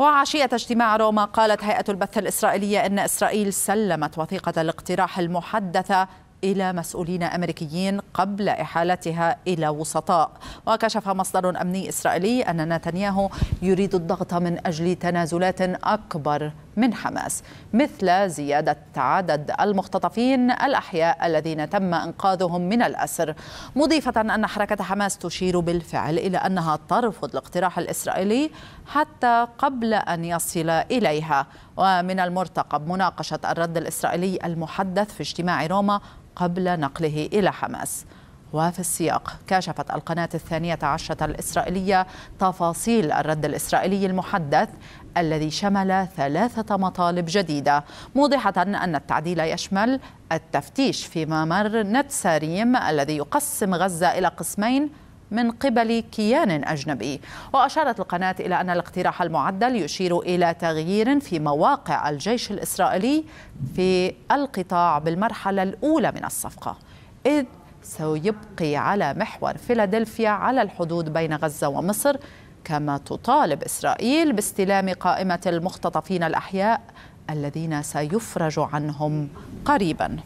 وعشية اجتماع روما قالت هيئة البث الإسرائيلية أن إسرائيل سلمت وثيقة الاقتراح المحدثة إلى مسؤولين أمريكيين قبل إحالتها إلى وسطاء وكشف مصدر أمني إسرائيلي أن نتنياهو يريد الضغط من أجل تنازلات أكبر من حماس مثل زيادة عدد المختطفين الأحياء الذين تم إنقاذهم من الأسر مضيفة أن حركة حماس تشير بالفعل إلى أنها ترفض الاقتراح الإسرائيلي حتى قبل أن يصل إليها ومن المرتقب مناقشة الرد الإسرائيلي المحدث في اجتماع روما قبل نقله إلى حماس وفي السياق كشفت القناة الثانية عشرة الإسرائيلية تفاصيل الرد الإسرائيلي المحدث الذي شمل ثلاثة مطالب جديدة موضحة أن التعديل يشمل التفتيش في ممر نتساريم الذي يقسم غزة إلى قسمين من قبل كيان أجنبي وأشارت القناة إلى أن الاقتراح المعدل يشير إلى تغيير في مواقع الجيش الإسرائيلي في القطاع بالمرحلة الأولى من الصفقة إذ سيبقي على محور فيلادلفيا على الحدود بين غزة ومصر كما تطالب إسرائيل باستلام قائمة المختطفين الأحياء الذين سيفرج عنهم قريباً